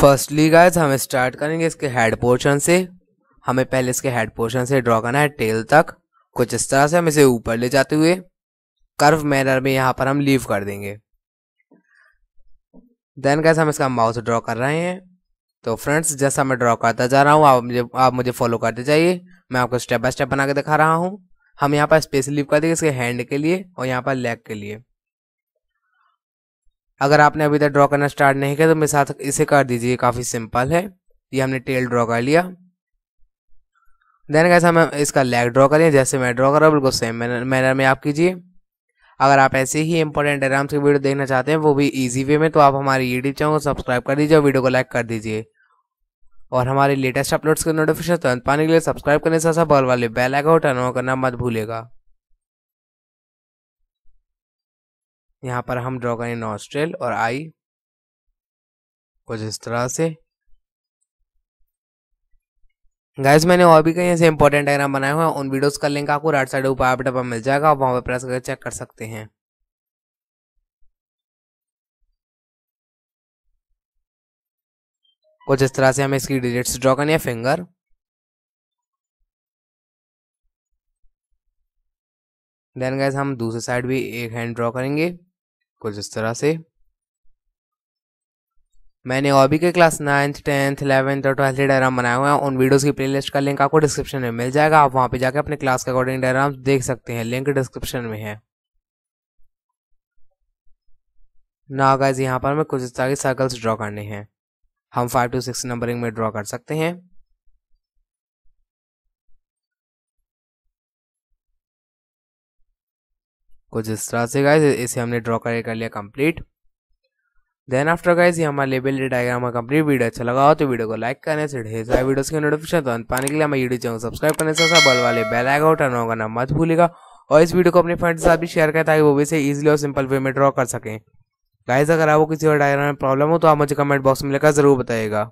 firstly guys हम start करेंगे इसके हेड पोर्शन से हमें पहले इसके हेड पोर्शन से ड्रॉ करना है टेल तक कुछ इस तरह से हम इसे ऊपर ले जाते हुए कर्व मैनर में यहाँ पर हम लीव कर देंगे देन गैस हम इसका माउथ ड्रॉ कर रहे हैं तो फ्रेंड्स जैसा मैं ड्रॉ करता जा रहा हूँ आप मुझे आप मुझे फॉलो करते जाइए मैं आपको स्टेप बाय स्टेप बना के दिखा रहा हूँ हम यहाँ पर स्पेस लीव कर देंगे इसके हैंड के लिए और यहाँ पर लेग के लिए अगर आपने अभी तक ड्रॉ करना स्टार्ट नहीं किया तो मेरे साथ इसे कर दीजिए काफ़ी सिंपल है ये हमने टेल ड्रॉ कर लिया देन कैसे हम इसका लेग ड्रॉ लिया जैसे मैं ड्रॉ कर रहा हूँ बिल्कुल सेम मैनर में आप कीजिए अगर आप ऐसे ही इंपॉर्टेंट आराम से वीडियो देखना चाहते हैं वो भी इजी वे में तो आप हमारे यूट्यूब चैनल को सब्सक्राइब कर दीजिए और वीडियो को लाइक कर दीजिए और हमारे लेटेस्ट अपलोड्स के नोटिफिकेशन तुरंत पाने के लिए सब्सक्राइब करने से बल वाले बेल आइकन टर्न ऑन करना मत भूलेगा यहाँ पर हम ड्रॉ करें नॉस्ट्रेल और आई कुछ इस तरह से गैस मैंने और भी कई ऐसे इंपॉर्टेंट डायग्राम बनाए हुए हैं उन वीडियोस का लिंक आपको राइट साइड ऊपर आप पर मिल जाएगा आप वहां पर प्रेस करके चेक कर सकते हैं कुछ इस तरह से हमें इसकी डिजिट्स ड्रॉ करनी है फिंगर देन गैस हम दूसरे साइड भी एक हैंड ड्रॉ करेंगे कुछ इस तरह से मैंने और भी के क्लास नाइन्थ टेंथ इलेवंथ और ट्वेल्थ डायग्राम बनाए हुए हैं उन वीडियोस की प्लेलिस्ट का लिंक आपको डिस्क्रिप्शन में मिल जाएगा आप वहां पे जाकर अपने क्लास के अकॉर्डिंग डायग्राम देख सकते हैं लिंक डिस्क्रिप्शन में है ना गाइज यहाँ पर हमें कुछ इस तरह के सर्कल्स ड्रॉ करने हैं हम फाइव टू सिक्स नंबरिंग में ड्रॉ कर सकते हैं कुछ इस तरह से गाइज इसे हमने ड्रॉ करके कर लिया कंप्लीट देन आफ्टर गाइज ये हमारा लेबल डायग्राम का कंप्लीट वीडियो अच्छा लगा हो तो वीडियो को लाइक करने से ढेर सारे वीडियोस के नोटिफिकेशन तो पाने के लिए हमारे यूट्यूब चैनल सब्सक्राइब करने से बल वाले बेल आएगा टर्न होगा ना मत भूलेगा और इस वीडियो को अपने फ्रेंड के साथ भी शेयर करें ताकि वो भी इसे ईजिली और सिंपल वे में ड्रॉ कर सकें गाइज अगर आपको किसी और डायग्राम में प्रॉब्लम हो तो आप मुझे कमेंट बॉक्स में लेकर जरूर बताइएगा